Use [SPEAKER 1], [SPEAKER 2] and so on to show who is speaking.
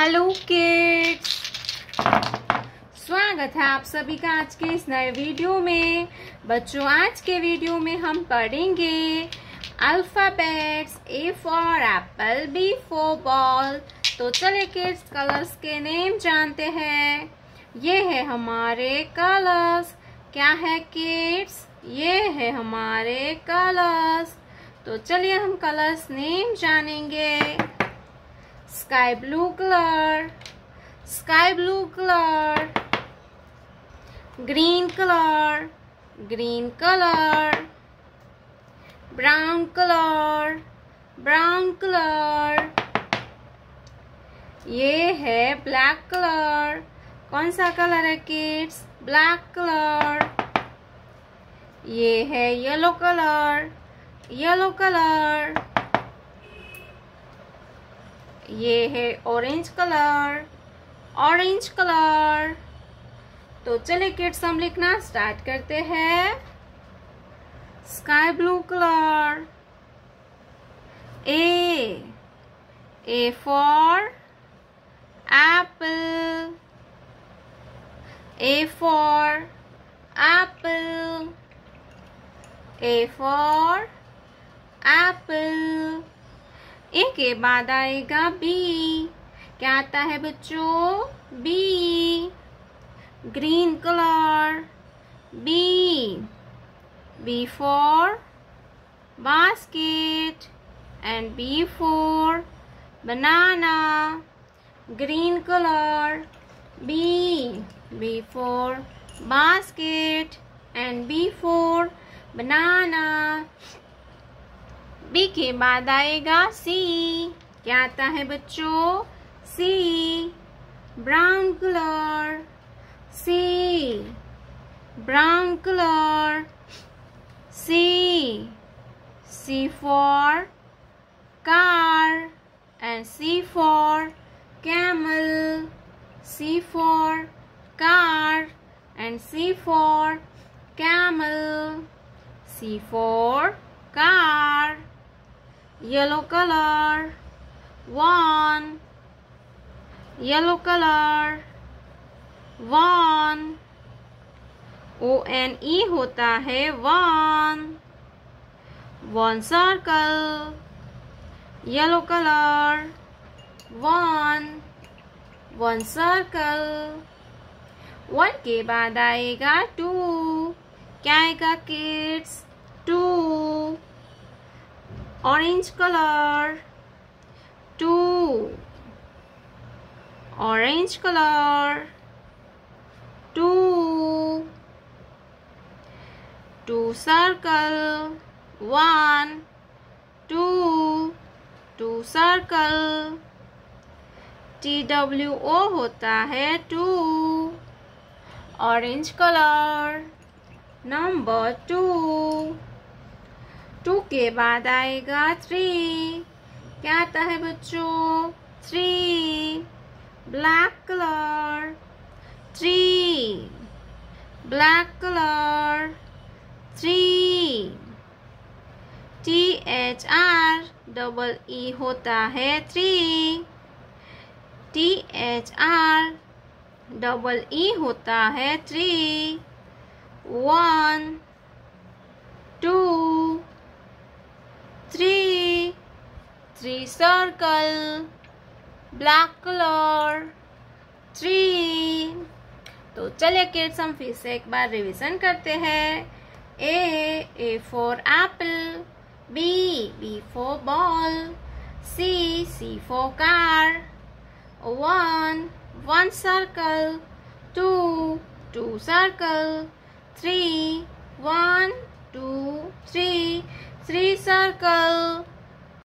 [SPEAKER 1] hello kids स्वागत है आप सभी का आज के इस नए वीडियो में बच्चों आज के वीडियो में हम पढ़ेंगे alphabets A for apple B for ball तो चले किड्स कलर्स के नेम जानते हैं ये है हमारे कलर्स क्या है किड्स ये है हमारे कलर्स तो चलिए हम कलर्स नेम जानेंगे sky blue color sky blue color green color green color brown color brown color ये है ब्लैक कलर कौन सा कलर है किड्स ब्लैक कलर ये है येलो कलर येलो कलर ये है ऑरेंज कलर ऑरेंज कलर तो चले किड्स हम लिखना स्टार्ट करते हैं sky blue colour A A for apple A for apple A for apple A के बाद आएगा बी क्या आता है बच्चों B green colour B B for basket and B for banana green colour B B for basket and B for banana B के बाद आएगा सी क्या आता है बच्चों C brown colour C brown colour C C for car and C for camel C for car and C for camel C for car yellow color one yellow color one o n e होता है one one circle yellow color one one circle one के बाद आएगा two क्या आएगा kids two orange color two orange color two two circle one two two circle T W O होता है two orange colour number two two के बाद आएगा थ्री क्या आता है बच्चों three black colour three black colour three T H R double E होता है three T H R double E होता है three one three circle black color three तो चलिए किड्स हम फिर से एक बार रिवीजन करते हैं A A for apple B B for ball C C for car one one circle two two circle three one two three three circle